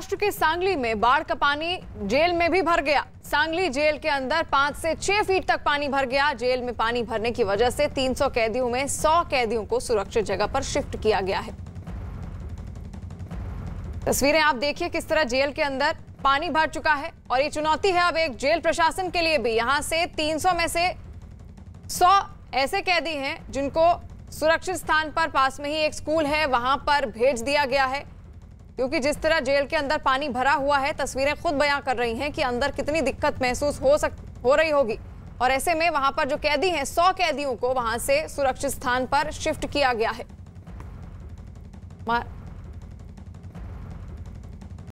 महाराष्ट्र के सांगली में बाढ़ का पानी जेल में भी भर गया सांगली जेल के अंदर पांच से छह फीट तक पानी भर गया जेल में पानी भरने की वजह से 300 कैदियों में 100 कैदियों को सुरक्षित जगह पर शिफ्ट किया गया है तस्वीरें आप देखिए किस तरह जेल के अंदर पानी भर चुका है और ये चुनौती है अब एक जेल प्रशासन के लिए भी यहां से तीन में से सौ ऐसे कैदी हैं जिनको सुरक्षित स्थान पर पास में ही एक स्कूल है वहां पर भेज दिया गया है क्योंकि जिस तरह जेल के अंदर पानी भरा हुआ है तस्वीरें खुद बयां कर रही हैं कि अंदर कितनी दिक्कत महसूस हो सक हो रही होगी और ऐसे में वहां पर जो कैदी हैं सौ कैदियों को वहां से सुरक्षित स्थान पर शिफ्ट किया गया है